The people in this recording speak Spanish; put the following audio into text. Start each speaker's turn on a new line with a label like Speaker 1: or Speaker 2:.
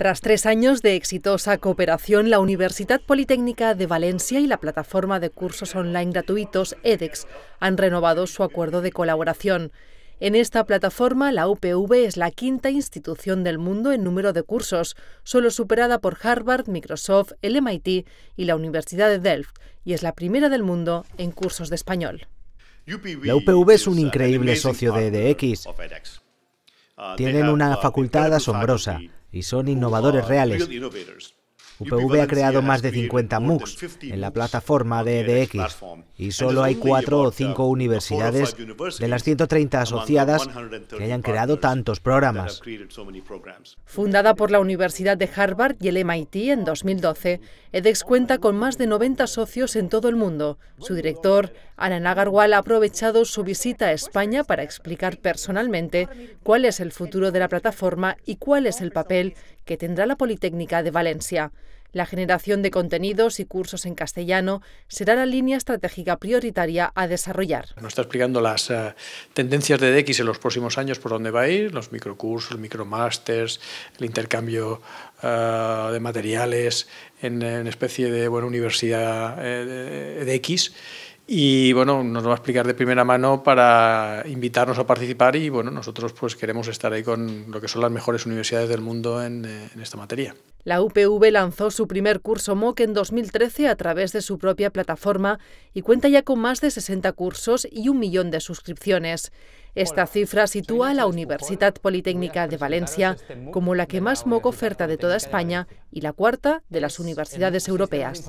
Speaker 1: Tras tres años de exitosa cooperación, la Universidad Politécnica de Valencia y la plataforma de cursos online gratuitos EDEX han renovado su acuerdo de colaboración. En esta plataforma, la UPV es la quinta institución del mundo en número de cursos, solo superada por Harvard, Microsoft, el MIT y la Universidad de Delft, y es la primera del mundo en cursos de español. La UPV
Speaker 2: es un increíble socio de e EDX.
Speaker 3: Uh, Tienen una
Speaker 2: uh, facultad asombrosa y son innovadores reales. UPV ha creado más de 50 MOOCs en la plataforma de EDX y solo hay cuatro o uh, cinco universidades de las 130 asociadas que hayan creado tantos programas.
Speaker 1: Fundada por la Universidad de Harvard y el MIT en 2012, EDX cuenta con más de 90 socios en todo el mundo. Su director, Alan Agarwal, ha aprovechado su visita a España para explicar personalmente cuál es el futuro de la plataforma y cuál es el papel que tendrá la Politécnica de Valencia. La generación de contenidos y cursos en castellano será la línea estratégica prioritaria a desarrollar.
Speaker 3: Nos está explicando las eh, tendencias de DX en los próximos años, por dónde va a ir, los microcursos, micromasters, el intercambio eh, de materiales en, especie de buena universidad eh, de, y bueno, nos va a explicar de primera mano para invitarnos a participar y bueno, nosotros pues queremos estar ahí con lo que son las mejores universidades del mundo en, eh, en esta materia.
Speaker 1: La UPV lanzó su primer curso MOOC en 2013 a través de su propia plataforma y cuenta ya con más de 60 cursos y un millón de suscripciones. Esta cifra sitúa a la Universidad Politécnica de Valencia este como la que más MOOC oferta de toda España y la cuarta de las pues, universidades europeas.